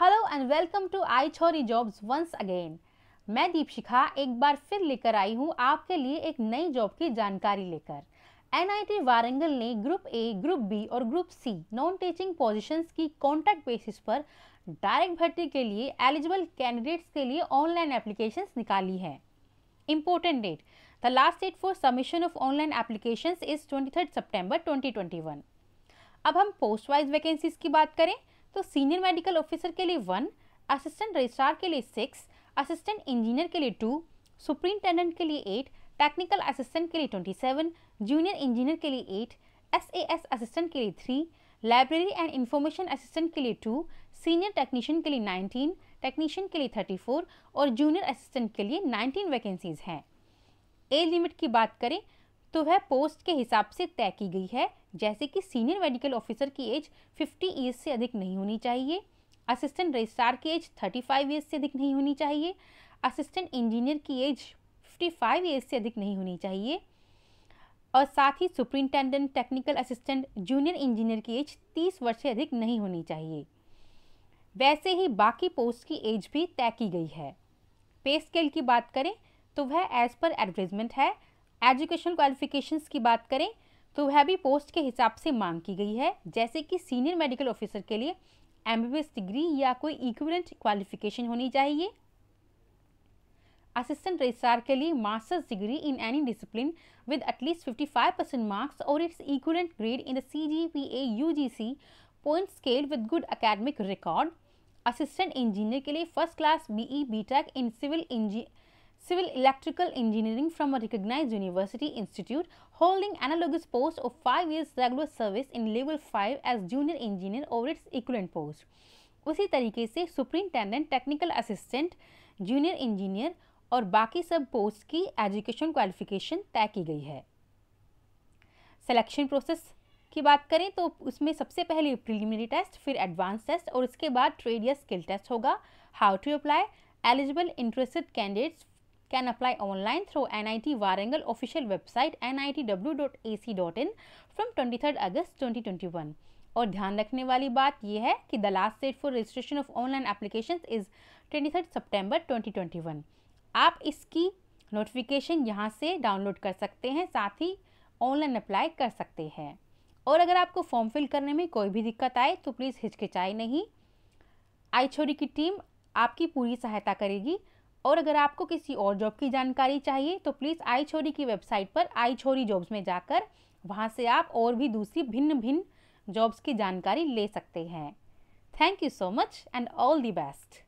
hello and welcome to आई छोरी jobs once again मैं दीपशिखा एक बार फिर लेकर आई हूँ आपके लिए एक नई जॉब की जानकारी लेकर एनआईटी वारंगल ने ग्रुप ए ग्रुप बी और group C non teaching positions की कॉन्ट्रैक्ट बेसिस पर डायरेक्ट भर्ती के लिए एलिजिबल कैंडिडेट्स के लिए ऑनलाइन एप्लीकेशन निकाली है important date the last date for submission of online application is twenty third September twenty twenty one अब हम पोस्ट वाइज वैकेंसीज की बात करें तो सीनियर मेडिकल ऑफिसर के लिए वन असिस्टेंट रजिस्ट्रार के लिए सिक्स असिस्टेंट इंजीनियर के लिए टू सुप्रिंटेंडेंट के लिए एट टेक्निकल असिस्टेंट के लिए ट्वेंटी सेवन जूनियर इंजीनियर के लिए eight S A S assistant के लिए three library and information assistant के लिए टू सीनियर टेक्नीशियन के लिए नाइनटीन टेक्नीशियन के लिए थर्टी फोर और जूनियर असिस्टेंट के लिए नाइनटीन वैकेंसीज़ हैं एज लिमिट की बात करें तो वह पोस्ट के हिसाब से तय की गई है जैसे कि सीनियर मेडिकल ऑफिसर की एज 50 ईयर्स से अधिक नहीं होनी चाहिए असिस्टेंट रजिस्ट्रार की एज 35 ईयर्स से अधिक नहीं होनी चाहिए असिस्टेंट इंजीनियर की एज 55 ईयर्स से अधिक नहीं होनी चाहिए और साथ ही superintendent technical assistant junior engineer की एज 30 वर्ष से अधिक नहीं होनी चाहिए वैसे ही बाकी पोस्ट की एज भी तय की गई है पे स्केल की बात करें तो वह एज पर एडवर्टीजमेंट है एजुकेशन क्वालिफिकेशंस की बात करें तो वह भी पोस्ट के हिसाब से मांग की गई है जैसे कि सीनियर मेडिकल ऑफिसर के लिए एम डिग्री या कोई इक्विवेलेंट क्वालिफिकेशन होनी चाहिए असिस्टेंट रजिस्ट्रार के लिए masters degree in any discipline with at least 55 percent marks और it's equivalent grade in the C G P A U G C point scale with good academic record assistant engineer के लिए first class B E B tech in civil engineer civil electrical engineering from a recognized university institute holding analogous post of 5 years regular service in level 5 as junior engineer over its equivalent post उसी तरीके से superintendent technical assistant junior engineer और बाकी सब post की education qualification तय की गई है सिलेक्शन प्रोसेस की बात करें तो उसमें सबसे पहले प्रीलिमिनरी टेस्ट फिर एडवांस टेस्ट और इसके बाद ट्रेड या स्किल टेस्ट होगा how to apply eligible interested candidates can apply online through NIT Warangal official website nitw.ac.in from 23 अगस्त 2021 और ध्यान रखने वाली बात यह है कि the last date for registration of online application is twenty third September twenty आप इसकी नोटिफिकेशन यहाँ से डाउनलोड कर सकते हैं साथ ही ऑनलाइन अप्लाई कर सकते हैं और अगर आपको फॉर्म फिल करने में कोई भी दिक्कत आए तो प्लीज़ हिचकिचाए नहीं आई छोरी की टीम आपकी पूरी सहायता करेगी और अगर आपको किसी और जॉब की जानकारी चाहिए तो प्लीज़ आई छोरी की वेबसाइट पर आई छोरी जॉब्स में जाकर वहाँ से आप और भी दूसरी भिन्न भिन्न जॉब्स की जानकारी ले सकते हैं thank you so much and all the best